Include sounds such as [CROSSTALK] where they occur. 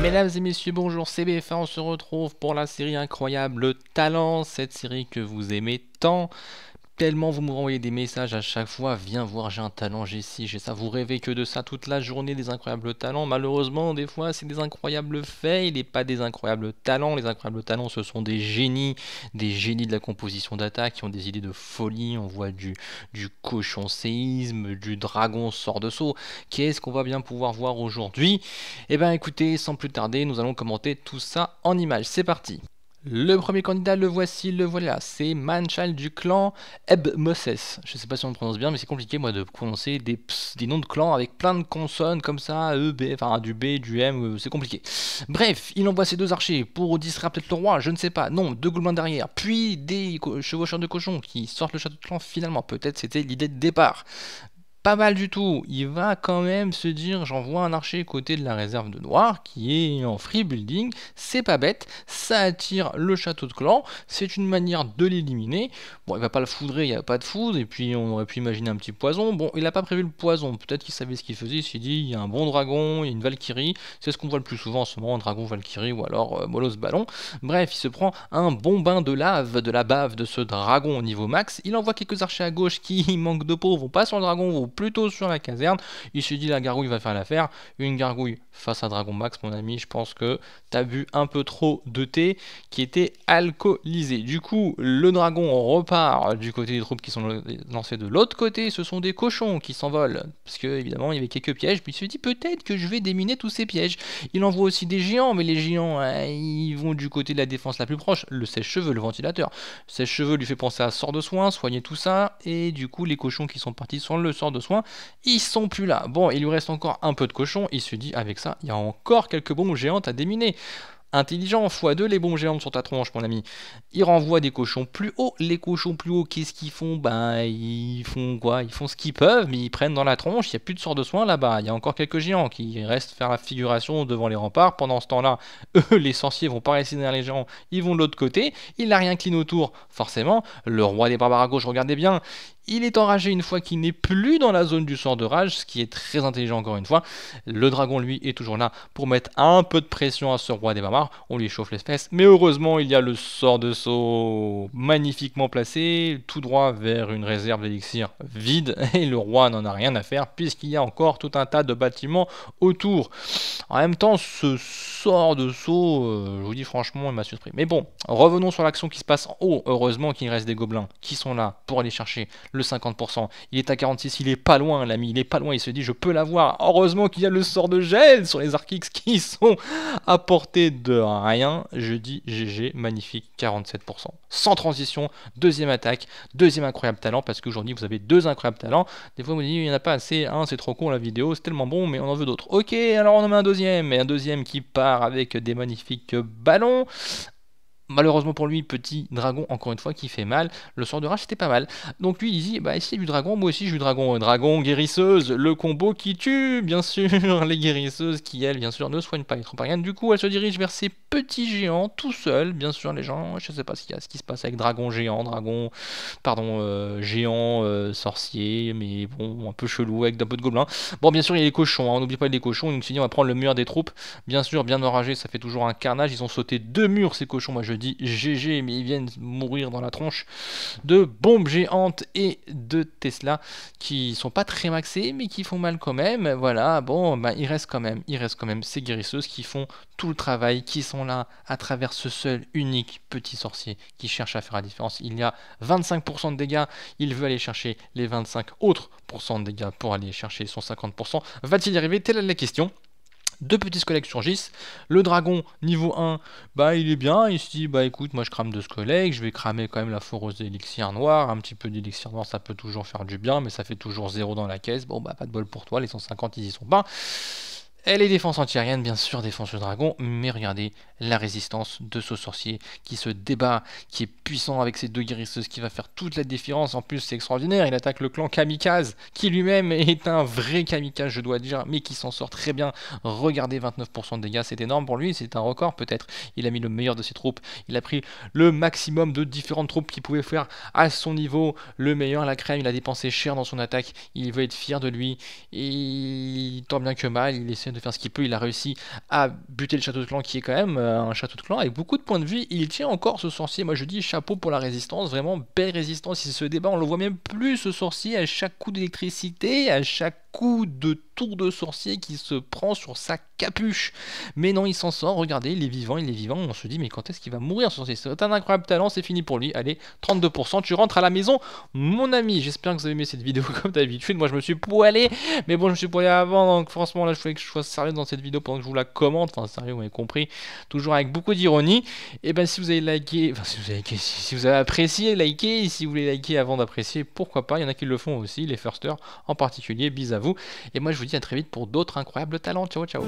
Mesdames et messieurs, bonjour cbf on se retrouve pour la série incroyable Talent, cette série que vous aimez tant, tellement vous me renvoyez des messages à chaque fois, viens voir, j'ai un talent, j'ai ci, j'ai ça, vous rêvez que de ça toute la journée, des incroyables talents. Malheureusement, des fois, c'est des incroyables fails et pas des incroyables talents. Les incroyables talents, ce sont des génies, des génies de la composition d'attaque qui ont des idées de folie. On voit du, du cochon séisme, du dragon sort de saut. Qu'est-ce qu'on va bien pouvoir voir aujourd'hui Eh bien, écoutez, sans plus tarder, nous allons commenter tout ça en images. C'est parti le premier candidat, le voici, le voilà, c'est Manchal du clan Eb Je ne sais pas si on le prononce bien, mais c'est compliqué moi de prononcer des, des noms de clans avec plein de consonnes comme ça, E, B, enfin du B, du M, euh, c'est compliqué. Bref, il envoie ses deux archers pour distraire peut-être le roi, je ne sais pas, non, deux gobelins derrière, puis des chevaucheurs de cochons qui sortent le château de clan finalement, peut-être c'était l'idée de départ pas mal du tout. Il va quand même se dire j'envoie un archer côté de la réserve de Noir qui est en free building. C'est pas bête, ça attire le château de clan. C'est une manière de l'éliminer. Bon, il va pas le foudrer, il n'y a pas de foudre. Et puis on aurait pu imaginer un petit poison. Bon, il n'a pas prévu le poison. Peut-être qu'il savait ce qu'il faisait. Il dit il y a un bon dragon, il y a une Valkyrie. C'est ce qu'on voit le plus souvent en ce moment dragon, Valkyrie ou alors euh, Molos Ballon. Bref, il se prend un bon bain de lave, de la bave de ce dragon au niveau max. Il envoie quelques archers à gauche qui [LAUGHS] manquent de peau, vont pas sur le dragon, vont plutôt sur la caserne. Il se dit la gargouille va faire l'affaire. Une gargouille face à Dragon Max, mon ami, je pense que t'as bu un peu trop de thé qui était alcoolisé. Du coup, le dragon repart du côté des troupes qui sont lancées de l'autre côté. Ce sont des cochons qui s'envolent. Parce que, évidemment, il y avait quelques pièges. Puis il se dit peut-être que je vais déminer tous ces pièges. Il envoie aussi des géants, mais les géants, euh, ils vont du côté de la défense la plus proche. Le sèche-cheveux, le ventilateur. Sèche-cheveux lui fait penser à sort de soins, soigner tout ça. Et du coup, les cochons qui sont partis sont le sort de soins ils sont plus là. Bon, il lui reste encore un peu de cochon, il se dit avec ça, il y a encore quelques bombes géantes à déminer. Intelligent, x2 les bombes géantes sur ta tronche, mon ami. Il renvoie des cochons plus haut, Les cochons plus haut, qu'est-ce qu'ils font Ben, ils font quoi Ils font ce qu'ils peuvent, mais ils prennent dans la tronche. Il n'y a plus de sort de soins là-bas. Il y a encore quelques géants qui restent faire la figuration devant les remparts. Pendant ce temps-là, [LAUGHS] eux, les sorciers vont pas rester derrière les géants. Ils vont de l'autre côté. Il n'a rien clean autour, forcément. Le roi des barbares à gauche, regardez bien. Il est enragé une fois qu'il n'est plus dans la zone du sort de rage, ce qui est très intelligent encore une fois. Le dragon, lui, est toujours là pour mettre un peu de pression à ce roi des barbares. On lui chauffe l'espèce, mais heureusement, il y a le sort de saut magnifiquement placé, tout droit vers une réserve d'élixir vide, [LAUGHS] et le roi n'en a rien à faire puisqu'il y a encore tout un tas de bâtiments autour. En même temps, ce sort de saut, euh, je vous dis franchement, il m'a surpris. Mais bon, revenons sur l'action qui se passe en oh, haut. Heureusement qu'il reste des gobelins qui sont là pour aller chercher le 50%. Il est à 46, il est pas loin, l'ami, il est pas loin, il se dit je peux l'avoir. Heureusement qu'il y a le sort de gel sur les Arkix qui [LAUGHS] sont à portée de rien. Je dis GG, magnifique, 47%. Sans transition, deuxième attaque, deuxième incroyable talent, parce qu'aujourd'hui vous avez deux incroyables talents. Des fois vous dites il n'y en a pas assez, un c'est trop con la vidéo, c'est tellement bon, mais on en veut d'autres. Ok, alors on en met un deuxième, et un deuxième qui part avec des magnifiques ballons. Malheureusement pour lui, petit dragon, encore une fois, qui fait mal. Le sort de rage, c'était pas mal. Donc lui, il dit, bah, essayez du dragon, moi aussi, j'ai du dragon. Dragon, guérisseuse, le combo qui tue, bien sûr. [LAUGHS] Les guérisseuses qui, elles, bien sûr, ne soignent pas les rien Du coup, elle se dirige vers ces petits géants, tout seul. Bien sûr, les gens, je sais pas ce, y ce qui se passe avec dragon géant, dragon, pardon, euh, géant, euh, sorcier, mais bon, un peu chelou, avec un peu de gobelins. Bon, bien sûr, il y a les cochons, on hein. n'oublie pas les cochons. Donc, on va prendre le mur des troupes. Bien sûr, bien enragé, ça fait toujours un carnage. Ils ont sauté deux murs, ces cochons. Moi, je dis GG, mais ils viennent mourir dans la tronche de bombes géantes et de Tesla qui sont pas très maxés, mais qui font mal quand même. Voilà, bon, bah, il reste quand même, il reste quand même ces guérisseuses qui font tout le travail, qui sont là à travers ce seul unique petit sorcier qui cherche à faire la différence. Il y a 25% de dégâts, il veut aller chercher les 25 autres de dégâts pour aller chercher son 50%. Va-t-il y arriver Telle est la question. Deux petits squelettes surgissent. Le dragon, niveau 1, bah il est bien. Il se dit, bah écoute, moi je crame deux squelettes. Je vais cramer quand même la foreuse d'élixir noir. Un petit peu d'élixir noir, ça peut toujours faire du bien, mais ça fait toujours zéro dans la caisse. Bon, bah pas de bol pour toi, les 150 ils y sont pas. Elle est défense anti bien sûr, défense le dragon, mais regardez la résistance de ce sorcier qui se débat, qui est puissant avec ses deux guérisseuses, qui va faire toute la différence. En plus, c'est extraordinaire, il attaque le clan Kamikaze, qui lui-même est un vrai Kamikaze, je dois dire, mais qui s'en sort très bien. Regardez, 29% de dégâts, c'est énorme pour lui, c'est un record peut-être. Il a mis le meilleur de ses troupes, il a pris le maximum de différentes troupes qu'il pouvait faire à son niveau, le meilleur, la crème, il a dépensé cher dans son attaque, il veut être fier de lui, et tant bien que mal, il essaie faire ce qu'il peut, il a réussi à buter le château de clan qui est quand même euh, un château de clan avec beaucoup de points de vue, il tient encore ce sorcier, moi je dis chapeau pour la résistance, vraiment belle résistance, Si ce débat, on le voit même plus ce sorcier à chaque coup d'électricité, à chaque coup de tour de sorcier qui se prend sur sa capuche. Mais non, il s'en sort. Regardez, il est vivant, il est vivant. On se dit, mais quand est-ce qu'il va mourir ce sorcier C'est un incroyable talent, c'est fini pour lui. Allez, 32%, tu rentres à la maison, mon ami. J'espère que vous avez aimé cette vidéo [LAUGHS] comme d'habitude. Moi, je me suis poilé, mais bon, je me suis poilé avant. Donc, franchement, là, je voulais que je sois sérieux dans cette vidéo pendant que je vous la commente. Enfin, sérieux, vous m'avez compris. Toujours avec beaucoup d'ironie. Et eh ben, si vous avez liké, enfin, si vous avez, si vous avez apprécié, likez. Si vous voulez liker avant d'apprécier, pourquoi pas. Il y en a qui le font aussi, les firsters en particulier. Bis à vous. Et moi, je vous dis à très vite pour d'autres incroyables talents. Ciao, ciao.